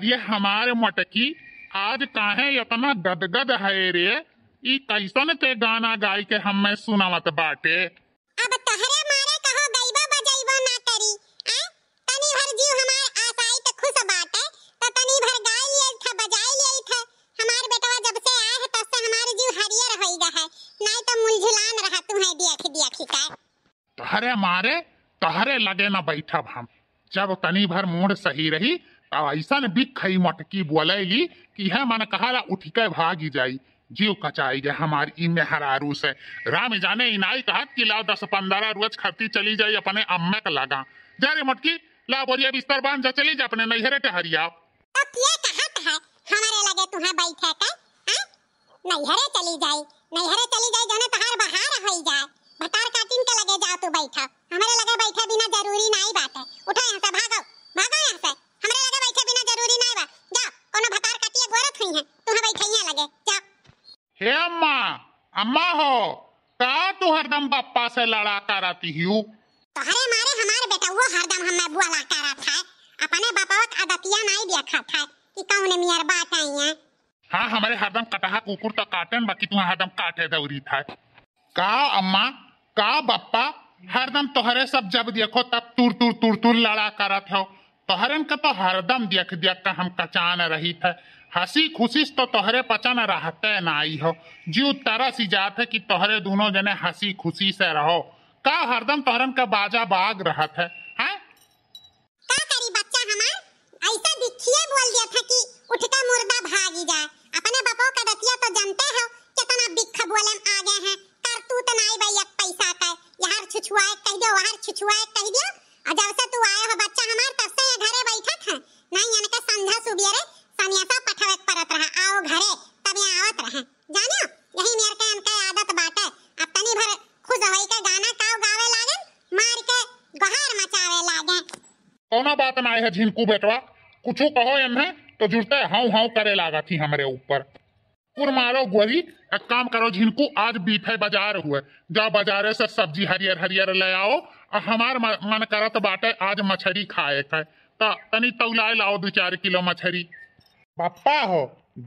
अरे हमारे मटकी आज काहे इतना गदगद है रे ई कैसन के गाना गाई के हम हमें सुनावत बाटे अब तहरे मारे कहो गईबा बजईबा ना करी ए तनी भर जीव हमार आसाई त खुश बाटे त तो तनी भर गाय लिए था बजाई लिए था हमार बेटवा जब से आए है तब से हमार जीव हरियर होई गए है नहीं तो मुलझलान रहा तू है देख देख दिया का तहरे मारे तहरे लगे ना बैठब हम जब तनी भर मूड सही रही ऐसा बिक खई मटकी बोलैली कि है मन कहाला उठी के भागी जाई जीव कचाई गए हमारी इन हरारू से राम जाने इनाई कहत कि ला दस पंद्रह रोज खर्ती चली जाई अपने अम्मे का लगा जा रे मटकी ला बोरिया बिस्तर बांध जा चली जा अपने नैहरे टहरिया अब ये कहत है हमारे लगे बैठे का नैहरे चली जाई नैहरे चली जाई बहार होई जाए के लगे जा तू बैठा हमारे लगे बैठे बिना जरूरी नहीं अम्मा हो का तू हरदम पप्पा से लड़ा कर आती हूँ तोहरे मारे हमारे बेटा वो हरदम हमें बुआ ला कर आता है अपने बापा का आदतिया नहीं देखा था कि कौन मियर बात आई है हाँ हमारे हरदम कटहा कुकुर तो काटे बाकी तुम हरदम काटे दौरी था का अम्मा का बप्पा हरदम तोहरे सब जब देखो तब तुर तुर तुर तुर लड़ा करत हो तोहरन का तो हरदम देख देख का हम कचान रही था हंसी खुशी तो तोहरे पचन रहते नाई हो जीव तरस ही जाते कि तोहरे दोनों जने हंसी खुशी से रहो का हरदम तोहरन का बाजा बाग रहत है कौना बात ना है झिलकू बेटवा कुछ कहो एम है तो जुड़ते हाउ हाउ हाँ, करे लागा थी हमारे ऊपर कुर मारो गोरी एक काम करो झिलकू आज बीफे बाजार हुए जा बाजारे से सब्जी हरियर हरियर ले आओ और हमार मन करत बाटे आज मछली खाए खाए तो तनी तौलाए लाओ दो चार किलो मछली पप्पा हो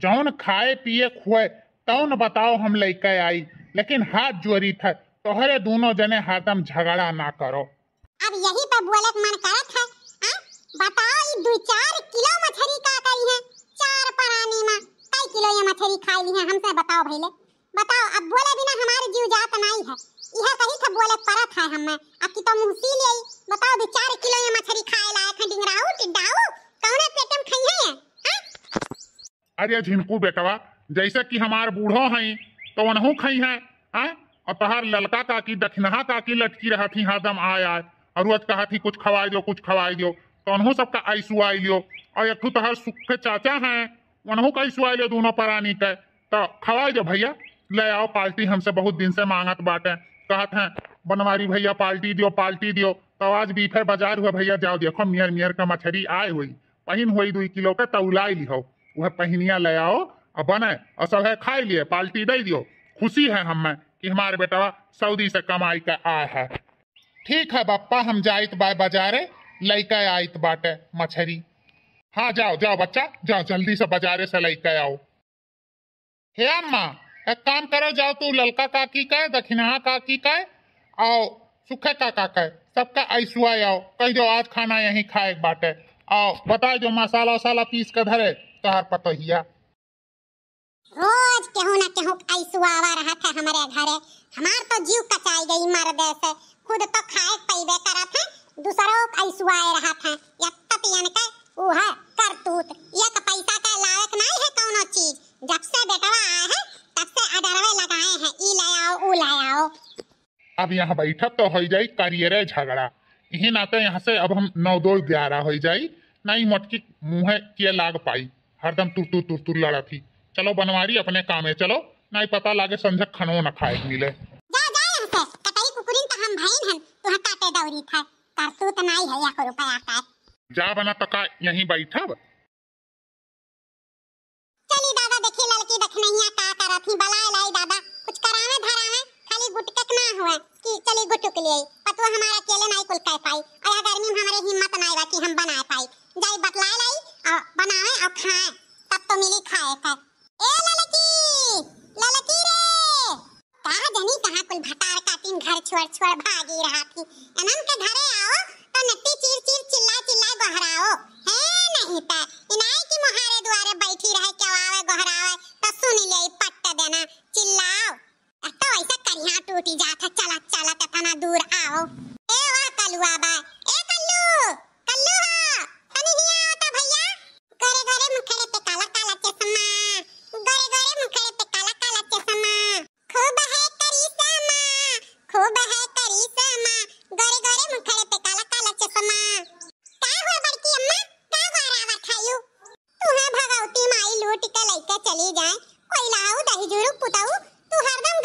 जौन खाए पिए खुए तौन बताओ हम लेके आई लेकिन हाथ जोरी था तोहरे दोनों जने हरदम झगड़ा ना करो अब यही तो बोलत मन करत है दो चार किलो मछली का करी है चार कई किलो ये मछली है हमसे बताओ भैले बताओ अब बोले बिना हमारे जीव जात नहीं है यह कही था बोले परत है अब की तो मुंह सी ले बताओ दो चार किलो ये मछली खाए लायक है डिंगराऊ टिड्डाऊ कौन खाई है अरे झिनकू बेटवा जैसे कि हमार बूढ़ो है तो वनहू खई है आ? और तहार ललका काकी दखनहा काकी लटकी रहती थी हरदम आय आय और कहा थी कुछ खवाई दो कुछ खवाई दो तोनहू सबका आई लियो और एक तोहर सुख के चाचा हैं उनहू का आई लियो दोनों परानी के तो खवाए जो भैया ले आओ पार्टी हमसे बहुत दिन से मांगत बाटे कहत हैं बनवारी भैया पार्टी दियो पार्टी दियो तो आज बीफे बाजार हुआ भैया जाओ देखो मियर मियर का मछली आए हुई पहन हुई दुई किलो के तौलाई लिहो वह पहनिया ले आओ और बनाए और सब है खाए लिए पार्टी दे दियो खुशी है हमें कि हमारे बेटा सऊदी से कमाई का आए है ठीक है बप्पा हम जाए बाय बाजारे लड़का आयत बाटे मछरी हाँ जाओ जाओ बच्चा जाओ जल्दी से बाजारे से लड़का आओ हे अम्मा एक काम करो जाओ तू ललका काकी का दक्षिणहा काकी का आओ सुखे का काका सबका ऐसुआ आओ कह दो आज खाना यही खाए बाटे आओ बताए जो मसाला वसाला पीस के धरे तोहर पतोहिया रोज केहू ना केहू ऐसुआ आवा रहा था हमारे घरे हमार तो जीव कचाई गई मर से खुद तो खाए पैबे करत है दूसरों का ईसुआए रहा था या तपियन के उह करतूत ये तो पैसा के लायक नहीं है कोनो चीज जब से बेटवा आए हैं तब से अदरवे लगाए हैं ई ले लाओ ऊ आओ अब यहाँ बैठा तो हो जाई करियरे झगड़ा यही नाते यहाँ से अब हम नौ दो ग्यारह हो जाई नहीं मटकी मुँह के लाग पाई हरदम तुर तुर तुर लड़ा थी चलो बनवारी अपने काम है चलो नहीं पता लागे संझक खनो न खाए मिले जा जा यहाँ से कटाई कुकुरिन तो हम भाई हन तू हटाते दौरी था कमाई है या रुपया आता है जा बना पका यहीं बैठा चली दादा देखी लड़की देखनैया का करत ही बलाए लाई दादा कुछ करावे धरावे खाली गुटकक ना हुए कि चली गुटुक लिए पतवा हमारा केले नहीं कुल कह पाई और गर्मी में हमारे हिम्मत नहीं बा कि हम बना पाई जाई बतलाए लाई और बनावे और खाए तब तो मिली खाए का ए लड़की लड़की रे कहा जनी कहा कुल भटार का तीन घर छोड़ छोड़ भागी रहा थी अनन के घरे आओ तो नट्टी चीर चीर चिल्ला चिल्ला गोहराओ है नहीं तो इनाई लइका चले जाए कोई लाऊ दही जुड़ू पुताऊ तू हरदम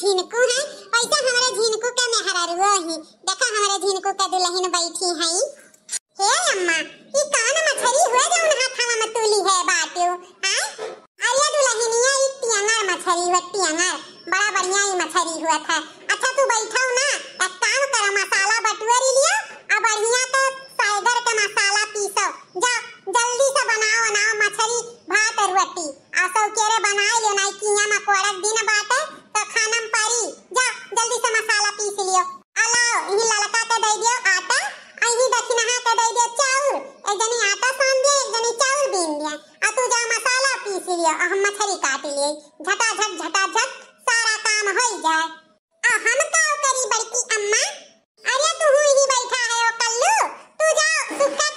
झिनको है पैसा हमारे झिनको का हरा रुओ ही देखा हमारे झिनको का दुल्हन बैठी है हे अम्मा ई कान मछरी हो जौन हाथवा में मतुली है बाटियो आय अरे दुल्हनिया ई टियांगर मछरी हुए टियांगर बड़ा बढ़िया ई मछरी हुआ था अच्छा तू बैठा लियो आ हम मछरी काट लिए झटा झट झटा झट सारा काम हो जाए आ हम का तो करी बड़की अम्मा अरे तू ही बैठा है ओ कल्लू तू जा सुखा